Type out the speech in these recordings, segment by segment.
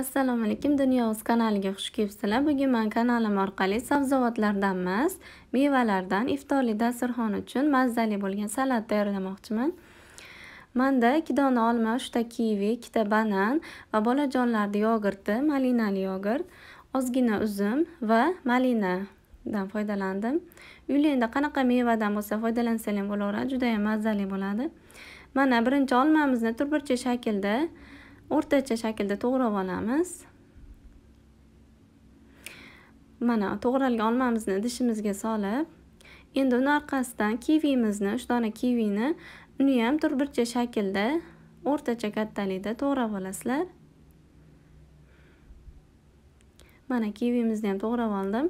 assalomu alaykum dunyoz kanaliga xush kelibsizlar bugun man kanalim orqali sabzavotlardan emas mevalardan iftorlik dasturxon uchun mazali bo'lgan salat tayyorlamoqchiman manda ikki dona olma uchta kivi ikkita banan va bolajonlarni yogurti malinali yogurt ozgina uzum va malinadan foydalandim uyinglarda qanaqa mevadan bo'lsa foydalansanglar ham bo'laveradi judayam mazali bo'ladi mana birinchi olmamizni turburchi shaklda o'rtacha shaklda to'g'rab olamiz mana to'g'ralgan olmamizni idishimizga solib endi uni orqasidan kivimizni uch dona kivini uni ham turbircha shaklda o'rtacha kattalikda to'g'rab olasizlar mana kivimizni ham to'g'rab oldim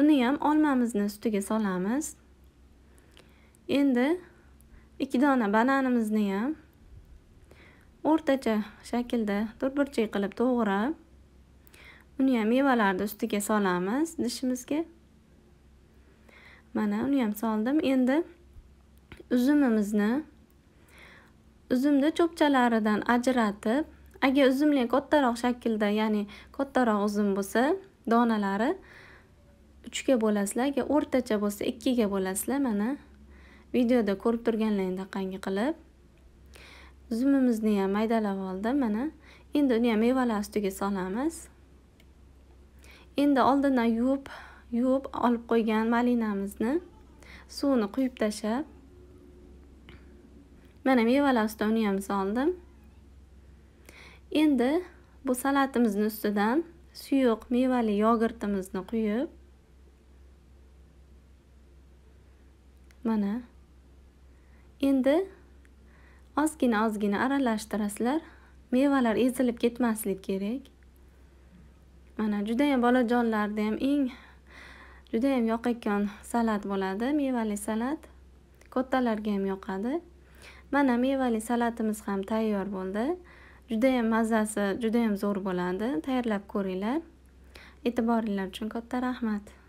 uni ham olmamizni ustiga solamiz endi ikki dona bananimizni ham o'rtacha shaklda to'rtburchak qilib to'g'rab uni ham mevalarni ustiga solamiz idishimizga mana uni ham soldim endi uzumimizni uzumni cho'pchalaridan ajratib agar uzumlar kattaroq shaklda ya'ni kattaroq uzum bo'lsa donalari uchga bo'lasizlar agar o'rtacha bo'lsa ikkiga bo'lasizlar mana videoda ko'rib turganlaringdaqangi qilib uzumimizni ham maydalab oldim mana endi uni ham mevalar ustiga solamiz endi oldindan yuvib yuvib olib qo'ygan malinamizni suvini quyib tashlab mana mevalar ustidan uni ham soldim endi bu salatimizni ustidan suyuq mevali yogurtimizni quyib mana endi ozgina ozgina aralashtirasizlar mevalar ezilib ketmasligi kerak mana judayam bolajonlarda ham eng judayam yoqayotgan salat bo'ladi mevali salat kattalarga ham yoqadi mana mevali salatimiz ham tayyor bo'ldi judayam mazasi judayam zo'r bo'ladi tayyorlab ko'ringlar e'tiboringlar uchun katta rahmat